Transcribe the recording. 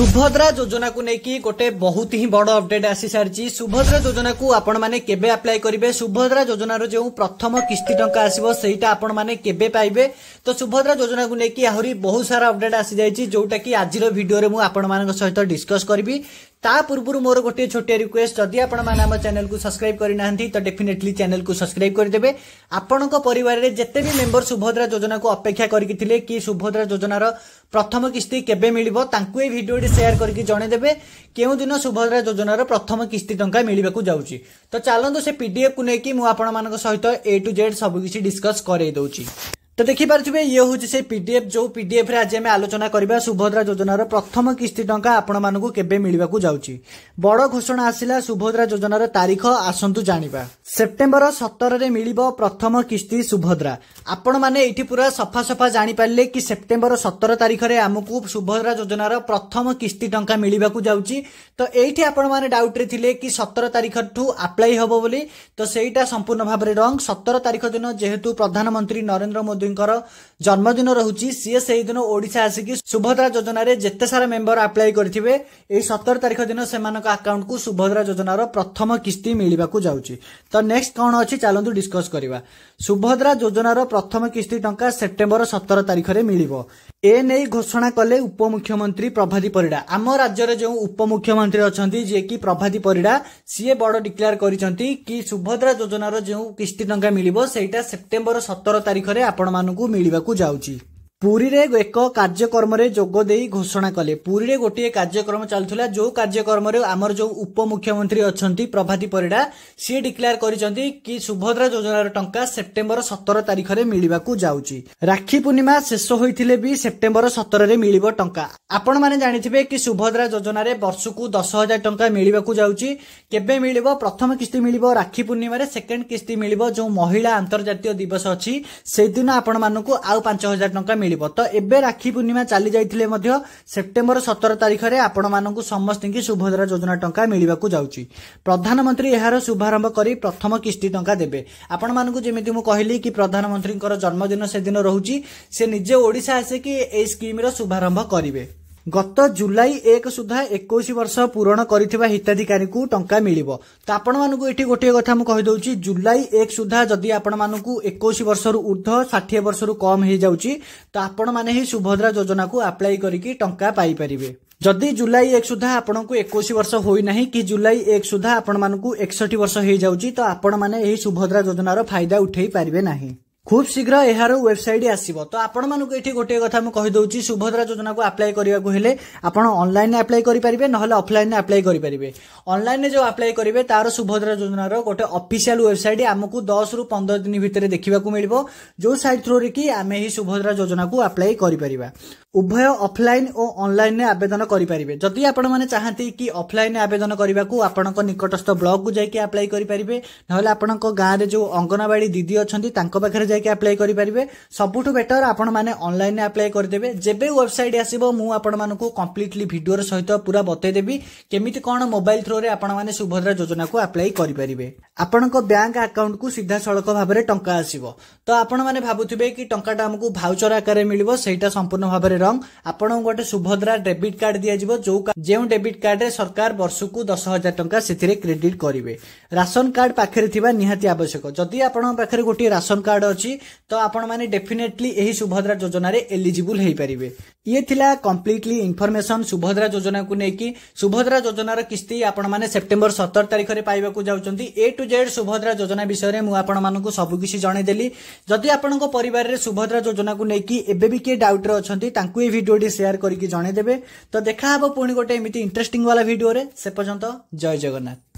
সুভদ্রা যোজনাকু নেইকি গোটে বহুত হি বড় অপডেট আসি সারিছি সুভদ্রা যোজনাকু আপন মানে কেবে আপ্লাই করিবে সুভদ্রা যোজনার যে প্রথম কিস্তি টঙ্কা আসিব সেইটা আপন মানে কেবে পাইবে তো সুভদ্রা যোজনাকু নেইকি আহুরি বহুত সারা অপডেট আসি যাইছি যোউটা কি আজির ভিডিওরে মু আপন মানক সহিত ডিসকস করিবি তা পূর্বর মোর গোটিয়ে ছোটিয়া রিকোয়েস্ট যদি আপনার আমার চ্যানেলকে সবসক্রাইব করে না তো ডেফিনেটলি চ্যানেলকে সবসক্রাইব করেদেবে আপনার পরিবারের যেতে বি মেম্বর সুভদ্রা যোজনাকে অপেক্ষা করিকি কি সুভদ্রা যোজনার প্রথম কিস্তি কেবে মিলব তাঁকু এই ভিডিওটি সেয়ার করিকি জনাইদেবে কেউদিন সুভদ্রা যোজনার প্রথম কিস্তি টঙ্কা মিলবাক যাচ্ছি তো চালু সে পিডিএফ কু নেই আপনার সহ এ টু জেড সবুকিছি ডিসকস করাই দেছি তো দেখিপারে ইয়ে হচ্ছে সেই পিডিএফ যে পিডিএফ্রে আজ আমি আলোচনা করা সুভদ্রা যোজনার প্রথম কিস্তি টাকা আপনার কেবে মিলবাক যাচ্ছি বড় ঘোষণা আসিলা সুভদ্রা যোজনার তারিখ আসন্তু জাঁয়া सप्टेम्बर सतरले म प्रथम किस्ति सुभद्रा आपि पूरा सफा जा पारे कि सेप्टेम्बर सतर तारिख सुभद्रा जोजन र प्रथम किस्ति टा मि त डाउट्रे थिए कि सतर तारिख तो आप्लाइ संपूर्ण सम्पूर्ण भङ सतर तारिख दिन जेहेतु प्रधानमंत्री नरेन्द्र मोदी जन्मदिन रहे सही दिन ओडा आसिक सुभद्रा जोजन जितेसारा मेम्बर आप्लाइ गरि सतर तारिख दिन को सुभद्रा जोजन र प्रथम किस्ति मिलि ନେକ୍ସଟ କ'ଣ ଅଛି ଚାଲନ୍ତୁ ଡିସ୍କସ୍ କରିବା ସୁଭଦ୍ରା ଯୋଜନାର ପ୍ରଥମ କିସ୍ତି ଟଙ୍କା ସେପ୍ଟେମ୍ବର ସତର ତାରିଖରେ ମିଳିବ ଏ ନେଇ ଘୋଷଣା କଲେ ଉପମୁଖ୍ୟମନ୍ତ୍ରୀ ପ୍ରଭାତି ପରିଡ଼ା ଆମ ରାଜ୍ୟରେ ଯେଉଁ ଉପମୁଖ୍ୟମନ୍ତ୍ରୀ ଅଛନ୍ତି ଯିଏକି ପ୍ରଭାତି ପରିଡ଼ା ସିଏ ବଡ଼ ଡିକ୍ଲେୟାର କରିଛନ୍ତି କି ସୁଭଦ୍ରା ଯୋଜନାର ଯେଉଁ କିସ୍ତି ଟଙ୍କା ମିଳିବ ସେଇଟା ସେପ୍ଟେମ୍ବର ସତର ତାରିଖରେ ଆପଣମାନଙ୍କୁ ମିଳିବାକୁ ଯାଉଛି ପୁରୀରେ ଏକ କାର୍ଯ୍ୟକ୍ରମରେ ଯୋଗ ଦେଇ ଘୋଷଣା କଲେ ପୁରୀରେ ଗୋଟିଏ କାର୍ଯ୍ୟକ୍ରମ ଚାଲୁଥିଲା ଯେଉଁ କାର୍ଯ୍ୟକ୍ରମରେ ଆମର ଯେଉଁ ଉପମୁଖ୍ୟମନ୍ତ୍ରୀ ଅଛନ୍ତି ପ୍ରଭାତୀ ପରିଡ଼ା ସିଏ ଡିକ୍ଲେୟାର କରିଛନ୍ତି କି ସୁଭଦ୍ରା ଯୋଜନାର ଟଙ୍କା ସେପ୍ଟେମ୍ବର ସତର ତାରିଖରେ ମିଳିବାକୁ ଯାଉଛି ରାକ୍ଷୀ ପୂର୍ଣ୍ଣିମା ଶେଷ ହୋଇଥିଲେ ବି ସେପ୍ଟେମ୍ବର ସତରରେ ମିଳିବ ଟଙ୍କା ଆପଣମାନେ ଜାଣିଥିବେ କି ସୁଭଦ୍ରା ଯୋଜନାରେ ବର୍ଷକୁ ଦଶ ହଜାର ଟଙ୍କା ମିଳିବାକୁ ଯାଉଛି କେବେ ମିଳିବ ପ୍ରଥମ କିସ୍ତି ମିଳିବ ରାକ୍ଷୀ ପୂର୍ଣ୍ଣିମାରେ ସେକେଣ୍ଡ କିସ୍ତି ମିଳିବ ଯେଉଁ ମହିଳା ଆନ୍ତର୍ଜାତୀୟ ଦିବସ ଅଛି ସେଦିନ ଆପଣମାନଙ୍କୁ ଆଉ ପାଞ୍ଚ ହଜାର ଟଙ୍କା ମିଳିବ ମିଳିବ ତ ଏବେ ରାକ୍ଷୀ ପୂର୍ଣ୍ଣିମା ଚାଲି ଯାଇଥିଲେ ମଧ୍ୟ ସେପ୍ଟେମ୍ବର ସତର ତାରିଖରେ ଆପଣମାନଙ୍କୁ ସମସ୍ତଙ୍କୁ ସୁଭଦ୍ରା ଯୋଜନା ଟଙ୍କା ମିଳିବାକୁ ଯାଉଛି ପ୍ରଧାନମନ୍ତ୍ରୀ ଏହାର ଶୁଭାରମ୍ଭ କରି ପ୍ରଥମ କିସ୍ତି ଟଙ୍କା ଦେବେ ଆପଣମାନଙ୍କୁ ଯେମିତି ମୁଁ କହିଲି କି ପ୍ରଧାନମନ୍ତ୍ରୀଙ୍କର ଜନ୍ମଦିନ ସେଦିନ ରହୁଛି ସେ ନିଜେ ଓଡ଼ିଶା ଆସିକି ଏହି ସ୍କିମ୍ର ଶୁଭାରମ୍ଭ କରିବେ गत जुलाई एक सुधा वर्ष पूरण गरि टा गोदि जुलाई एक सुधा जदि आपण उर्ध्व ठाटियो वर्ष रु कमि सुभद्रा जोजना अप्लाइ पारे जदि जुलाई एक सुधा एक वर्ष कि जुलाई एक सुधा एकसठी वर्ष है जान्छ ती सुभद्रा योजनार फायदा फाइदा पारे খুব শীঘ্র এর ওয়েবসাইট আসব তো আপনার এটি গোটিয়ে কথা মু কহিদি সুভদ্রা যোজনা আপ্লাই করা হলে আপনার অনলাইন আপ্লাই করে পারে নহলে অফলাইন আপ্লাই করে পারে অনলাইন যে আপ্লাই করবে তার সুভদ্রা যোজনার গোটে অফিসিয়াল ওয়েবসাইট আমি দশ রু পনের দিন ভিতরে দেখা মিলব যে সাইট থ্রু কি আমি এই সুভদ্রা যোজনা আপ্লাই করে পারা উভয় অফলাইন ও অনলাইন আবেদন করে পারে যদি আপনার চাহতি কি অফলাইন আবেদন করা আপনার নিকটস্থ ব্লক যাই আপ্লাই করে পারে নহলে আপনার গাঁরে যে অঙ্গনবাড়ি দিদি অনেক তাঁর পাখে যাই ଯାଇକି ଆପ୍ଲାଏ କରିପାରିବେ ସବୁଠୁ ବେଟର ଆପଣମାନେ ଅନଲାଇନ୍ରେ ଆପ୍ଲାଏ କରିଦେବେ ଯେବେ ୱେବସାଇଟ୍ ଆସିବ ମୁଁ ଆପଣମାନଙ୍କୁ କମ୍ପ୍ଲିଟଲି ଭିଡ଼ିଓର ସହିତ ପୁରା ବତେଇଦେବି କେମିତି କ'ଣ ମୋବାଇଲ ଥ୍ରୋରେ ଆପଣମାନେ ସୁଭଦ୍ରା ଯୋଜନାକୁ ଆପ୍ଲାଏ କରିପାରିବେ ଆପଣଙ୍କ ବ୍ୟାଙ୍କ ଆକାଉଣ୍ଟକୁ ସିଧାସଳଖ ଭାବରେ ଟଙ୍କା ଆସିବ ତ ଆପଣମାନେ ଭାବୁଥିବେ କି ଟଙ୍କାଟା ଆମକୁ ଭାଉଚର ଆକାରରେ ମିଳିବ ସେଇଟା ସମ୍ପୂର୍ଣ୍ଣ ଭାବରେ ରଙ୍ଗ ଆପଣଙ୍କୁ ଗୋଟେ ସୁଭଦ୍ରା ଡେବିଟ୍ କାର୍ଡ଼ ଦିଆଯିବ ଯୋଉ ଯେଉଁ ଡେବିଟ୍ କାର୍ଡ଼ରେ ସରକାର ବର୍ଷକୁ ଦଶ ହଜାର ଟଙ୍କା ସେଥିରେ କ୍ରେଡିଟ୍ କରିବେ ରାସନ କାର୍ଡ଼ ପାଖରେ ଥିବା ନିହାତି ଆବଶ୍ୟକ ଯଦି ଆପଣଙ୍କ ପାଖରେ ଗୋଟିଏ ରାସନ କାର୍ଡ଼ ଅଛି ଅଛି ତ ଆପଣମାନେ ଡେଫିନେଟଲି ଏହି ସୁଭଦ୍ରା ଯୋଜନାରେ ଏଲିଜିବୁଲ୍ ହେଇପାରିବେ ଇଏ ଥିଲା କମ୍ପ୍ଲିଟଲି ଇନଫର୍ମେସନ୍ ସୁଭଦ୍ରା ଯୋଜନାକୁ ନେଇକି ସୁଭଦ୍ରା ଯୋଜନାର କିସ୍ତି ଆପଣମାନେ ସେପ୍ଟେମ୍ବର ସତର ତାରିଖରେ ପାଇବାକୁ ଯାଉଛନ୍ତି ଏ ଟୁ ଜେଡ୍ ସୁଭଦ୍ରା ଯୋଜନା ବିଷୟରେ ମୁଁ ଆପଣମାନଙ୍କୁ ସବୁକିଛି ଜଣେଇଦେଲି ଯଦି ଆପଣଙ୍କ ପରିବାରରେ ସୁଭଦ୍ରା ଯୋଜନାକୁ ନେଇକି ଏବେ ବି କିଏ ଡାଉଟ୍ରେ ଅଛନ୍ତି ତାଙ୍କୁ ଏହି ଭିଡ଼ିଓଟି ସେୟାର କରିକି ଜଣେଇଦେବେ ତ ଦେଖାହେବ ପୁଣି ଗୋଟେ ଏମିତି ଇଣ୍ଟରେଷ୍ଟିଂ ବାଲା ଭିଡ଼ିଓରେ ସେ ପର୍ଯ୍ୟନ୍ତ ଜୟ ଜଗନ୍ନାଥ